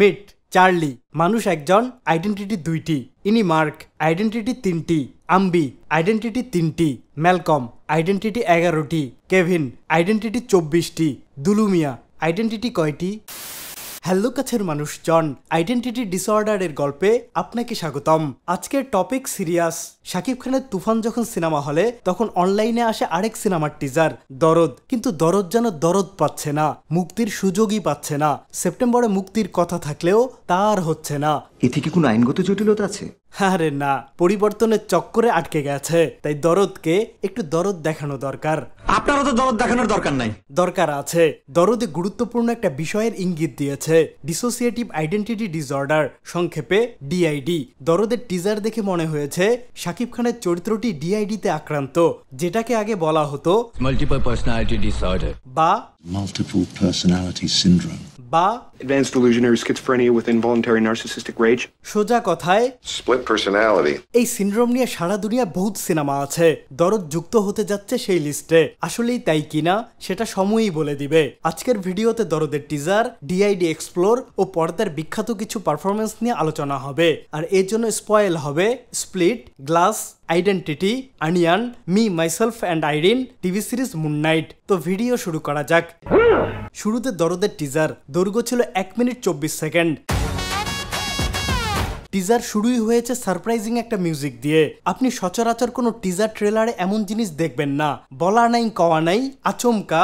Meet Charlie মানুষ একজন identity দুইটি ইনি মার্ক আইডেন্টিটি তিনটি আম্বি আইডেন্টিটি তিনটি ম্যালকম আইডেন্টিটি এগারোটি কেভিন আইডেন্টিটি চব্বিশটি দুলুমিয়া আইডেন্টিটি কয়টি হ্যালো কাছের মানুষজন আইডেন্টিটি ডিসঅর্ডারের গল্পে আপনাকে স্বাগতম আজকের টপিক সিরিয়াস শাকিব খানের তুফান যখন সিনেমা হলে তখন অনলাইনে আসে আরেক সিনেমার টিজার দরদ কিন্তু দরদ যেন দরদ পাচ্ছে না মুক্তির সুযোগই পাচ্ছে না সেপ্টেম্বরে মুক্তির কথা থাকলেও তার হচ্ছে না এ থেকে কোনো আইনগত জটিলতা আছে আরে না পরিবর্তনের চক্করে আটকে গেছে তাই দরদকে একটু দরদ দেখানো দরকার আপনারও তো দরদ দেখানোর দরকার নাই দরকার আছে দরদে গুরুত্বপূর্ণ একটা বিষয়ের ইঙ্গিত দিয়েছে ডিসোসিয়েটিভ আইডেন্টিটি ডিসঅর্ডার সংক্ষেপে ডিআইডি দরদের টিজার দেখে মনে হয়েছে শাকিব খানের চরিত্রটি ডিআইডিতে আক্রান্ত যেটাকে আগে বলা হতো মাল্টিপল পার্সোনালিটি ডিসঅর্ডার বা মাল্টিপল পার্সোনালিটি সিনড্রোম বা advanced delusion schizophrenia with involuntary narcissistic rage. সোজা কথায় split personality. এই সিনড্রোম নিয়ে সারা দুনিয়া বহুত সিনেমা আছে দরদ যুক্ত হতে যাচ্ছে সেই লিস্টে আসলেই তাই কিনা সেটা সময়ই বলে দিবে আজকের ভিডিওতে দরদের টিজার ডিআইডি এক্সপ্লোর ও পর্দার বিখ্যাত কিছু পারফরমেন্স নিয়ে আলোচনা হবে আর এর জন্য স্পয়েল হবে split glass identity Anniyan me myself and Irene TV series moon knight তো ভিডিও শুরু করা যাক শুরুতে দরদের টিজার দৈর্ঘ্য ছিল এক মিনিট চব্বিশ সেকেন্ড টিজার শুরুই হয়েছে সারপ্রাইজিং একটা মিউজিক দিয়ে আপনি সচরাচর কোনো টিজার ট্রেলারে এমন জিনিস দেখবেন না বলা নাই কওয়া নাই আচমকা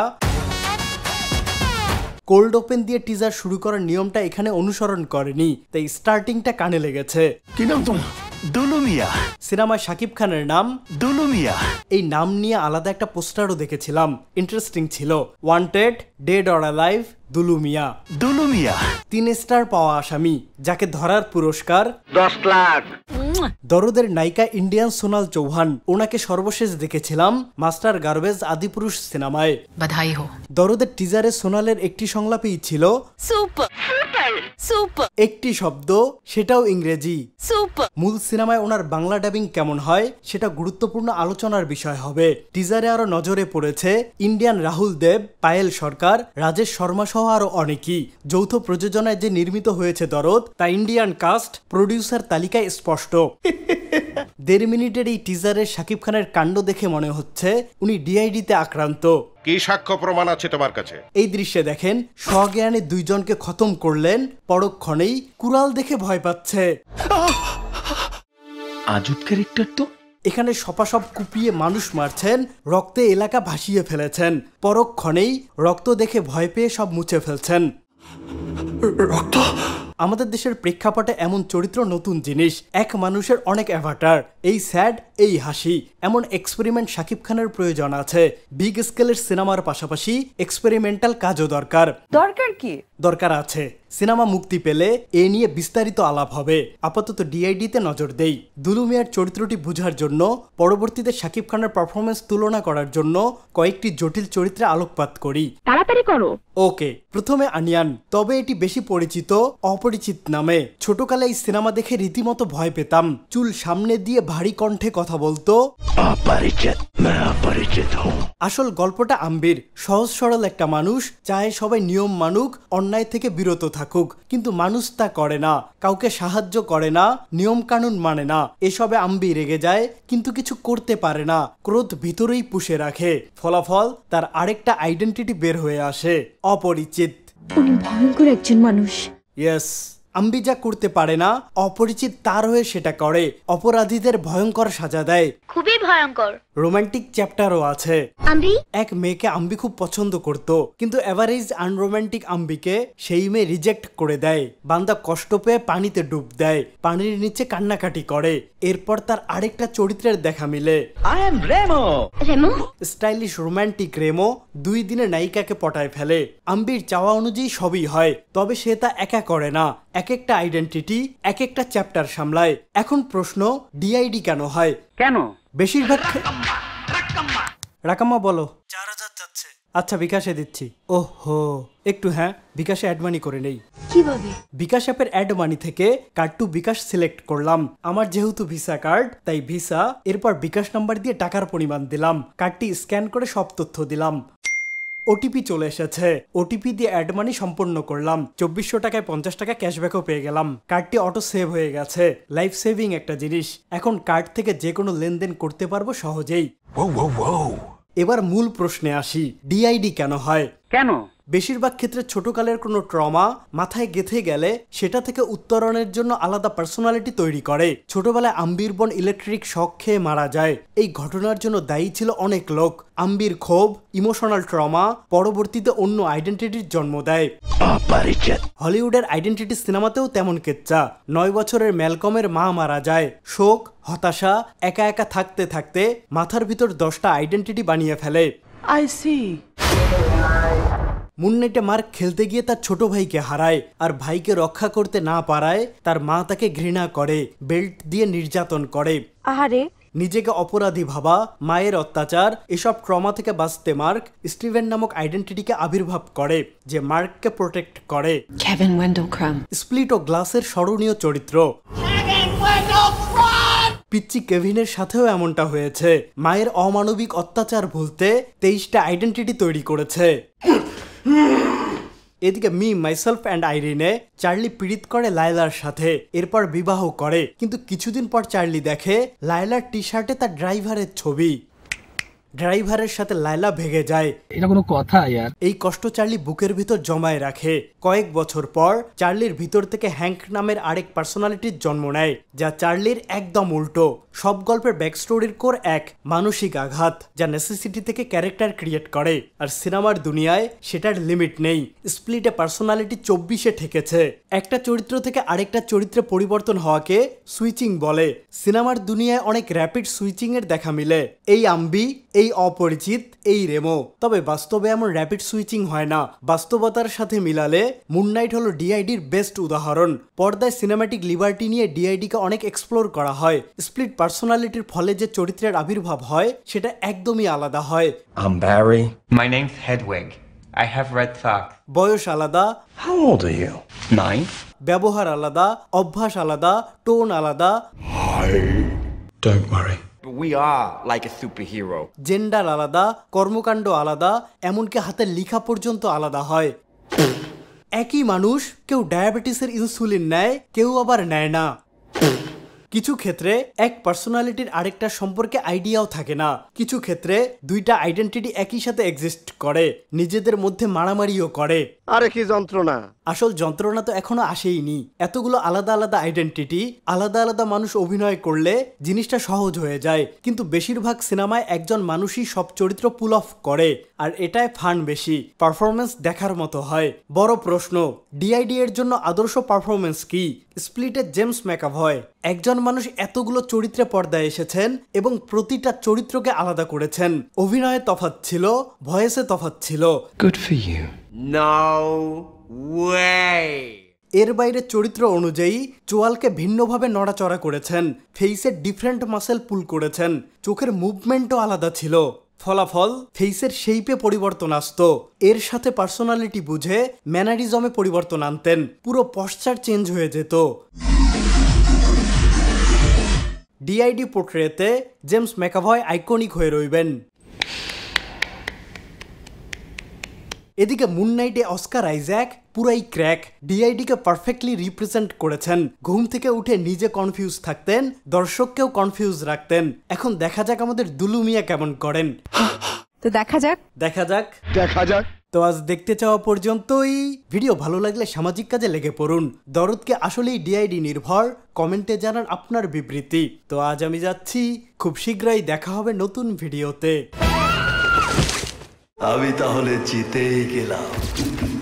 কোল্ড ওপেন দিয়ে টিজার শুরু করার নিয়মটা এখানে অনুসরণ করেনি তাই স্টার্টিংটা কানে লেগেছে কি নাম তোমার দুলুমিয়া সিনেমায় শাকিব খানের নাম দুলুমিয়া এই নাম নিয়ে আলাদা একটা পোস্টারও দেখেছিলাম ইন্টারেস্টিং ছিল wanted dead or live Dulumiya Dulumiya তিন স্টার পাওয়া আসামি যাকে ধরার পুরস্কার দশ লাখ দরদের নায়িকা ইন্ডিয়ান সোনাল চৌহান ওনাকে সর্বশেষ দেখেছিলাম মাস্টার গার্বেজ আদিপুরুষ সিনেমায় বাধাই হো দরদের টিজারে সোনালের একটি সংলাপই ছিল একটি শব্দ সেটাও ইংরেজি মূল সিনেমায় ওনার বাংলা ডাবিং কেমন হয় সেটা গুরুত্বপূর্ণ আলোচনার বিষয় হবে টিজারে আরো নজরে পড়েছে ইন্ডিয়ান রাহুল দেব পায়েল সরকার রাজেশ শর্মা সহ আরো অনেকেই যৌথ প্রযোজনায় যে নির্মিত হয়েছে দরদ তা ইন্ডিয়ান কাস্ট প্রডিউসার তালিকায় স্পষ্ট দেড় মিনিটের এই টিজারে শাকিব খানের কাণ্ড দেখে মনে হচ্ছে উনি ডিআইডিতে আক্রান্ত কি সাক্ষ্য প্রমাণ আছে তোমার কাছে এই দৃশ্যে দেখেন স্বজ্ঞানে দুইজনকে খতম করলেন পরক্ষণেই কুড়াল দেখে ভয় পাচ্ছে আজব ক্যারেক্টার তো এখানে সপাসপ কুপিয়ে মানুষ মারছেন রক্তে এলাকা ভাসিয়ে ফেলেছেন পরক্ষণেই রক্ত দেখে ভয় পেয়ে সব মুছে ফেলছেন রক্ত আমাদের দেশের প্রেক্ষাপটে এমন চরিত্র নতুন জিনিস এক মানুষের অনেক অ্যাভাটার এই স্যাড এই হাসি এমন এক্সপেরিমেন্ট শাকিব খানের প্রয়োজন আছে বিগ স্কেলের সিনেমার পাশাপাশি এক্সপেরিমেন্টাল কাজও দরকার দরকার কি দরকার আছে সিনেমা মুক্তি পেলে এ নিয়ে বিস্তারিত আলাপ হবে আপাতত ডিআইডিতে নজর দেই দুলু মিয়ার চরিত্রটি বোঝার জন্য পরবর্তীতে শাকিব খানের পারফরমেন্স তুলনা করার জন্য কয়েকটি জটিল চরিত্রে আলোকপাত করি তাড়াতাড়ি করো ওকে প্রথমে আনিয়ান তবে এটি বেশি পরিচিত অপরিচিত নামে ছোটকালে এই সিনেমা দেখে রীতিমতো ভয় পেতাম চুল সামনে দিয়ে ভারী কণ্ঠে কথা বলতো আসল গল্পটা আম্বির সহজ সরল একটা মানুষ চায় সবাই নিয়ম মানুক অন্য অন্যায় থেকে বিরত থাকুক কিন্তু মানুষ তা করে না কাউকে সাহায্য করে না নিয়মকানুন মানে না এসবে আম্বি রেগে যায় কিন্তু কিছু করতে পারে না ক্রোধ ভিতরেই পুষে রাখে ফলাফল তার আরেকটা আইডেন্টিটি বের হয়ে আসে অপরিচিত উনি ভয়ঙ্কর একজন মানুষ ইয়েস আম্বি যা করতে পারে না অপরিচিত তার হয়ে সেটা করে অপরাধীদের ভয়ঙ্কর সাজা দেয় খুবই ভয়ঙ্কর রোমান্টিক চ্যাপ্টারও আছে আম্বি এক মেয়েকে আম্বি খুব পছন্দ করত কিন্তু এভারেজ আনরোমান্টিক আম্বিকে সেই মেয়ে রিজেক্ট করে দেয় বান্দা কষ্ট পেয়ে পানিতে ডুব দেয় পানির নিচে কান্নাকাটি করে এরপর তার আরেকটা চরিত্রের দেখা মিলে I am Remo Remo stylish romantic Remo দুই দিনে নায়িকাকে পটায় ফেলে আম্বির চাওয়া অনুযায়ী সবই হয় তবে সে তা একা করে না এক একটা আইডেন্টিটি এক একটা চ্যাপ্টার সামলায় এখন প্রশ্ন ডিআইডি কেন হয় কেন বেশিরভাগ রাকাম্মা বলো চার হাজার যাচ্ছে আচ্ছা বিকাশে দিচ্ছি ওহো একটু হ্যাঁ বিকাশে অ্যাড মানি করে নেই কিভাবে বিকাশ অ্যাপের অ্যাড মানি থেকে কার্ড টু বিকাশ সিলেক্ট করলাম আমার যেহেতু ভিসা কার্ড তাই ভিসা এরপর বিকাশ নাম্বার দিয়ে টাকার পরিমাণ দিলাম কার্ডটি স্ক্যান করে সব তথ্য দিলাম ওটিপি চলে এসেছে ওটিপি দিয়ে অ্যাড মানি সম্পন্ন করলাম চব্বিশশো টাকায় পঞ্চাশ টাকা ক্যাশব্যাকও পেয়ে গেলাম কার্ডটি অটো সেভ হয়ে গেছে লাইফ সেভিং একটা জিনিস এখন কার্ড থেকে যে কোনো লেনদেন করতে পারবো সহজেই এবার মূল প্রশ্নে আসি ডিআইডি কেন হয় কেন বেশিরভাগ ক্ষেত্রে ছোটকালের কোনো ট্রমা মাথায় গেথে গেলে সেটা থেকে উত্তরণের জন্য আলাদা পার্সোনালিটি তৈরি করে ছোটবেলায় আম্বির বোন ইলেকট্রিক শখ খেয়ে মারা যায় এই ঘটনার জন্য দায়ী ছিল অনেক লোক আম্বির ক্ষোভ ইমোশনাল ট্রমা পরবর্তীতে অন্য আইডেন্টিটির জন্ম দেয় হলিউডের আইডেন্টিটি সিনেমাতেও তেমন কেচ্ছা নয় বছরের ম্যালকমের মা মারা যায় শোক হতাশা একা একা থাকতে থাকতে মাথার ভিতর দশটা আইডেন্টিটি বানিয়ে ফেলে আই সি মুন্নিটা মার খেলতে গিয়ে তার ছোট ভাইকে হারায় আর ভাইকে রক্ষা করতে না পারায় তার মা তাকে ঘৃণা করে বেল্ট দিয়ে নির্যাতন করে আহারে নিজেকে অপরাধী ভাবা মায়ের অত্যাচার এসব ট্রমা থেকে বাঁচতে মার্ক স্টিভেন নামক আইডেন্টিটিকে আবির্ভাব করে যে মার্ককে প্রোটেক্ট করে স্প্লিট ও গ্লাসের স্মরণীয় চরিত্র পিচ্চি কেভিনের সাথেও এমনটা হয়েছে মায়ের অমানবিক অত্যাচার ভুলতে তেইশটা আইডেন্টিটি তৈরি করেছে এদিকে মি মাইসেলফ অ্যান্ড আইরিনে চার্লি পীড়িত করে লায়লার সাথে এরপর বিবাহ করে কিন্তু কিছুদিন পর চার্লি দেখে লায়লার টি শার্টে তার ড্রাইভারের ছবি ড্রাইভারের সাথে লাইলা ভেঙে যায় এটা কোনো কথা ইয়ার এই কষ্ট চার্লি বুকের ভিতর জমায় রাখে কয়েক বছর পর চার্লির ভিতর থেকে হ্যাঙ্ক নামের আরেক পার্সোনালিটির জন্ম নেয় যা চার্লির একদম উল্টো সব গল্পের ব্যাক স্টোরির কোর এক মানসিক আঘাত যা নেসেসিটি থেকে ক্যারেক্টার ক্রিয়েট করে আর সিনেমার দুনিয়ায় সেটার লিমিট নেই স্প্লিটে পার্সোনালিটি চব্বিশে ঠেকেছে একটা চরিত্র থেকে আরেকটা চরিত্রে পরিবর্তন হওয়াকে সুইচিং বলে সিনেমার দুনিয়ায় অনেক র্যাপিড সুইচিংয়ের দেখা মিলে এই আম্বি এই অপরিচিত এই রেমো তবে বাস্তবে এমন র্যাপিড সুইচিং হয় না বাস্তবতার সাথে মিলালে মুন্নাইট নাইট হলো ডিআইডির বেস্ট উদাহরণ পর্দায় সিনেম্যাটিক লিবার্টি নিয়ে ডিআইডিকে অনেক এক্সপ্লোর করা হয় স্প্লিট পার্সোনালিটির ফলে যে চরিত্রের আবির্ভাব হয় সেটা একদমই আলাদা হয় বয়স আলাদা ব্যবহার আলাদা অভ্যাস আলাদা টোন আলাদা don't worry. We are like a superhero gender আলাদা কর্মকাণ্ড আলাদা এমনকি হাতের লেখা পর্যন্ত আলাদা হয় একই মানুষ কেউ ডায়াবেটিসের ইনসুলিন নেয় কেউ আবার নেয় না কিছু ক্ষেত্রে এক পার্সোনালিটির আরেকটা সম্পর্কে আইডিয়াও থাকে না কিছু ক্ষেত্রে দুইটা আইডেন্টিটি একই সাথে এক্সিস্ট করে নিজেদের মধ্যে মারামারিও করে আরে কি যন্ত্রণা আসল যন্ত্রণা তো এখনো আসেইনি এতগুলো আলাদা আলাদা আইডেন্টিটি আলাদা আলাদা মানুষ অভিনয় করলে জিনিসটা সহজ হয়ে যায় কিন্তু বেশিরভাগ সিনেমায় একজন মানুষই সব চরিত্র পুল অফ করে আর এটায় ফান বেশি পারফরমেন্স দেখার মতো হয় বড় প্রশ্ন ডিআইডি এর জন্য আদর্শ পারফরমেন্স কি স্প্লিটের জেমস মেকআপ হয় একজন মানুষ এতগুলো চরিত্রে পর্দায় এসেছেন এবং প্রতিটা চরিত্রকে আলাদা করেছেন অভিনয়ে তফাত ছিল ভয়েসে তফাত ছিল good for you now way এর বাইরে চরিত্র অনুযায়ী চোয়ালকে ভিন্নভাবে নড়াচড়া করেছেন ফেইসের ডিফারেন্ট মাসেল পুল করেছেন চোখের মুভমেন্টও আলাদা ছিল ফলাফল ফেইসের শেইপে পরিবর্তন আসত এর সাথে পার্সোনালিটি বুঝে ম্যানারিজমে পরিবর্তন আনতেন পুরো পশ্চার চেঞ্জ হয়ে যেত ডিআইডি পোট্রেতে জেমস ম্যাকাভয় আইকনিক হয়ে রইবেন এদিকে মুন নাইটে অস্কার আইজ্যাক পুরাই ক্র্যাক ডিআইডিকে পারফেক্টলি রিপ্রেজেন্ট করেছেন ঘুম থেকে উঠে নিজে কনফিউজ থাকতেন দর্শককেও কনফিউজ রাখতেন এখন দেখা যাক আমাদের দুলুমিয়া কেমন করেন তো দেখা যাক দেখা যাক দেখা যাক তো আজ দেখতে চাওয়া পর্যন্তই ভিডিও ভালো লাগলে সামাজিক কাজে লেগে পড়ুন দরদকে আসলেই ডিআইডি নির্ভর কমেন্টে জানান আপনার বিবৃতি তো আজ আমি যাচ্ছি খুব শীঘ্রই দেখা হবে নতুন ভিডিওতে আমি তাহলে জিতেই গেলাম